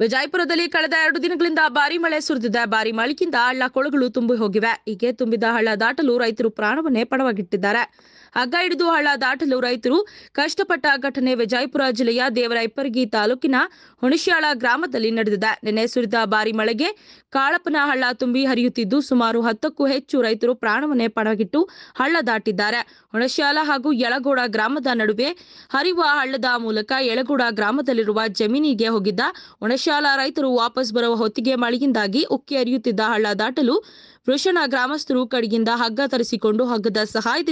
ವಿಜಯಪುರದಲ್ಲಿ ಕಳೆದ ಎರಡು ದಿನಗಳಿಂದ ಭಾರಿ ಮಳೆ ಸುರಿದಿದೆ ಭಾರಿ ಮಳೆಯಿಂದ ಹಳ್ಳ ಕೊಳಗಳು ತುಂಬಿ ಹೋಗಿವೆ ಹೀಗೆ ತುಂಬಿದ ಹಳ್ಳ ದಾಟಲು ರೈತರು ಪ್ರಾಣವನ್ನೇ ಪಣವಾಗಿಟ್ಟಿದ್ದಾರೆ ಹಗ್ಗ ಹಿಡಿದು ಹಳ್ಳ ದಾಟಲು ರೈತರು ಕಷ್ಟಪಟ್ಟ ಘಟನೆ ವಿಜಯಪುರ ಜಿಲ್ಲೆಯ ದೇವರಾಯಪರ್ಗಿ ತಾಲೂಕಿನ ಹುಣಶ್ಯಾಳ ಗ್ರಾಮದಲ್ಲಿ ನಡೆದಿದೆ ನಿನ್ನೆ ಸುರಿದ ಭಾರಿ ಮಳೆಗೆ ಕಾಳಪ್ಪನ ಹಳ್ಳ ತುಂಬಿ ಹರಿಯುತ್ತಿದ್ದು ಸುಮಾರು ಹತ್ತಕ್ಕೂ ಹೆಚ್ಚು ರೈತರು ಪ್ರಾಣವನ್ನೇ ಪಣಗಿಟ್ಟು ಹಳ್ಳ ದಾಟಿದ್ದಾರೆ ಹುಣಶ್ಯಾಲ ಹಾಗೂ ಯಳಗೋಡ ಗ್ರಾಮದ ನಡುವೆ ಹರಿಯುವ ಹಳ್ಳದ ಮೂಲಕ ಯಳಗೋಡ ಗ್ರಾಮದಲ್ಲಿರುವ ಜಮೀನಿಗೆ ಹೋಗಿದ್ದ ಹುಣಶ್ಯಾಲ ರೈತರು ವಾಪಸ್ ಬರುವ ಹೊತ್ತಿಗೆ ಮಳೆಯಿಂದಾಗಿ ಉಕ್ಕಿ ಹರಿಯುತ್ತಿದ್ದ ಹಳ್ಳ ದಾಟಲು ವೃಷಣ ಗ್ರಾಮಸ್ಥರು ಕಡೆಯಿಂದ ಹಗ್ಗ ತರಿಸಿಕೊಂಡು ಹಗ್ಗದ ಸಹಾಯದಿಂದ